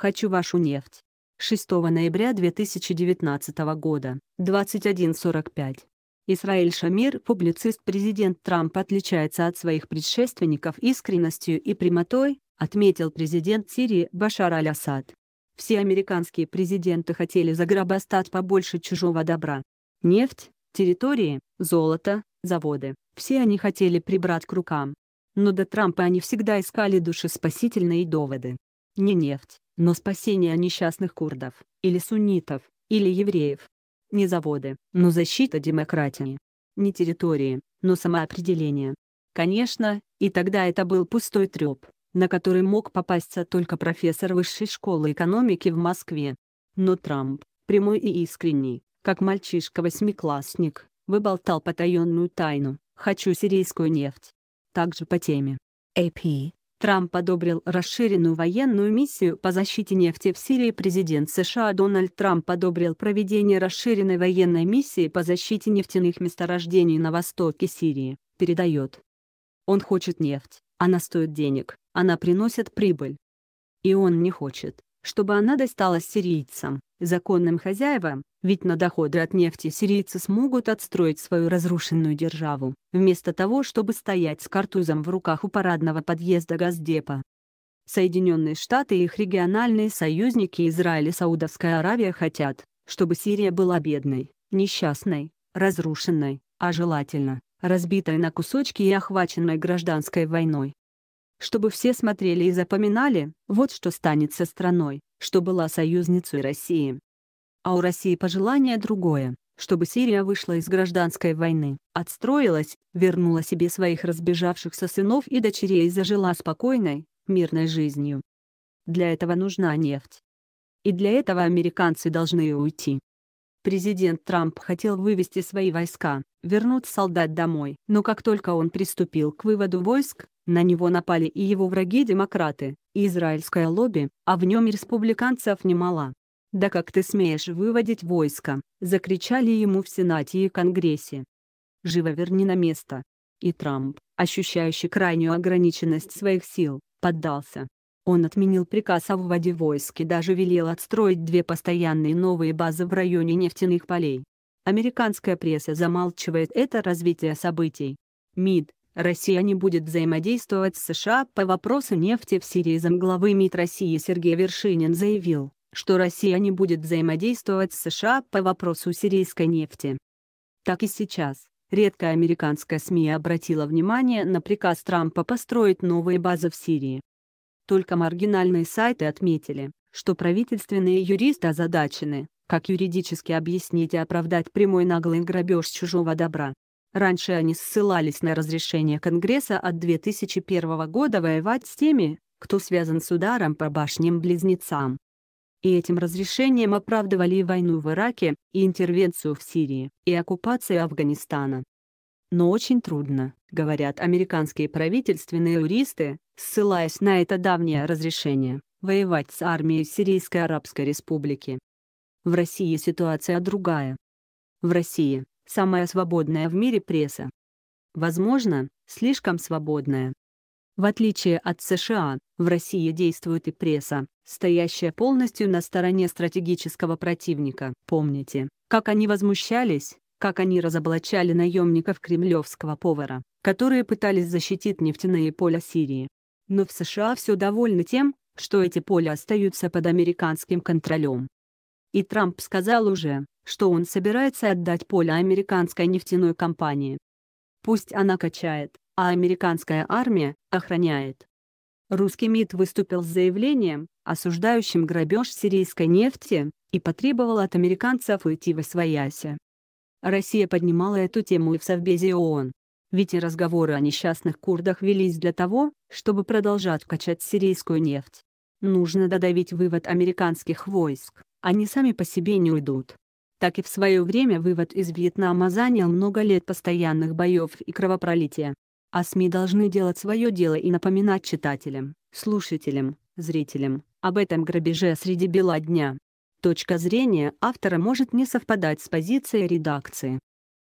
«Хочу вашу нефть». 6 ноября 2019 года, 21.45. Исраиль Шамир, публицист президент Трамп, отличается от своих предшественников искренностью и прямотой, отметил президент Сирии Башар аль-Асад. Все американские президенты хотели загробастать побольше чужого добра. Нефть, территории, золото, заводы. Все они хотели прибрать к рукам. Но до Трампа они всегда искали душеспасительные доводы. Не нефть, но спасение несчастных курдов, или суннитов, или евреев. Не заводы, но защита демократии. Не территории, но самоопределение. Конечно, и тогда это был пустой треп, на который мог попасться только профессор высшей школы экономики в Москве. Но Трамп, прямой и искренний, как мальчишка-восьмиклассник, выболтал потаенную тайну «Хочу сирийскую нефть». Также по теме. AP э Трамп одобрил расширенную военную миссию по защите нефти в Сирии. Президент США Дональд Трамп одобрил проведение расширенной военной миссии по защите нефтяных месторождений на востоке Сирии, передает. Он хочет нефть, она стоит денег, она приносит прибыль. И он не хочет, чтобы она досталась сирийцам, законным хозяевам, ведь на доходы от нефти сирийцы смогут отстроить свою разрушенную державу, вместо того, чтобы стоять с картузом в руках у парадного подъезда Газдепа. Соединенные Штаты и их региональные союзники Израиль и Саудовская Аравия хотят, чтобы Сирия была бедной, несчастной, разрушенной, а желательно, разбитой на кусочки и охваченной гражданской войной. Чтобы все смотрели и запоминали, вот что станет со страной, что была союзницей России. А у России пожелание другое чтобы Сирия вышла из гражданской войны, отстроилась, вернула себе своих разбежавшихся сынов и дочерей и зажила спокойной, мирной жизнью. Для этого нужна нефть. И для этого американцы должны уйти. Президент Трамп хотел вывести свои войска, вернуть солдат домой, но как только он приступил к выводу войск, на него напали и его враги-демократы, и израильское лобби, а в нем и республиканцев немало. «Да как ты смеешь выводить войско!» — закричали ему в Сенате и Конгрессе. «Живо верни на место!» И Трамп, ощущающий крайнюю ограниченность своих сил, поддался. Он отменил приказ о выводе войск и даже велел отстроить две постоянные новые базы в районе нефтяных полей. Американская пресса замалчивает это развитие событий. МИД, Россия не будет взаимодействовать с США по вопросу нефти в Сирии замглавы МИД России Сергей Вершинин заявил, что Россия не будет взаимодействовать с США по вопросу сирийской нефти. Так и сейчас, редкая американская СМИ обратила внимание на приказ Трампа построить новые базы в Сирии. Только маргинальные сайты отметили, что правительственные юристы озадачены, как юридически объяснить и оправдать прямой наглый грабеж чужого добра. Раньше они ссылались на разрешение Конгресса от 2001 года воевать с теми, кто связан с ударом по башням-близнецам и этим разрешением оправдывали и войну в Ираке, и интервенцию в Сирии, и оккупацию Афганистана. Но очень трудно, говорят американские правительственные юристы, ссылаясь на это давнее разрешение, воевать с армией Сирийской Арабской Республики. В России ситуация другая. В России – самая свободная в мире пресса. Возможно, слишком свободная. В отличие от США, в России действует и пресса, стоящая полностью на стороне стратегического противника. Помните, как они возмущались, как они разоблачали наемников кремлевского повара, которые пытались защитить нефтяные поля Сирии. Но в США все довольны тем, что эти поля остаются под американским контролем. И Трамп сказал уже, что он собирается отдать поле американской нефтяной компании. Пусть она качает, а американская армия охраняет. Русский МИД выступил с заявлением, осуждающим грабеж сирийской нефти, и потребовал от американцев уйти в свояси. Россия поднимала эту тему и в Совбезе ООН. Ведь и разговоры о несчастных курдах велись для того, чтобы продолжать качать сирийскую нефть. Нужно додавить вывод американских войск, они сами по себе не уйдут. Так и в свое время вывод из Вьетнама занял много лет постоянных боев и кровопролития. А СМИ должны делать свое дело и напоминать читателям, слушателям, зрителям об этом грабеже среди бела дня. Точка зрения автора может не совпадать с позицией редакции.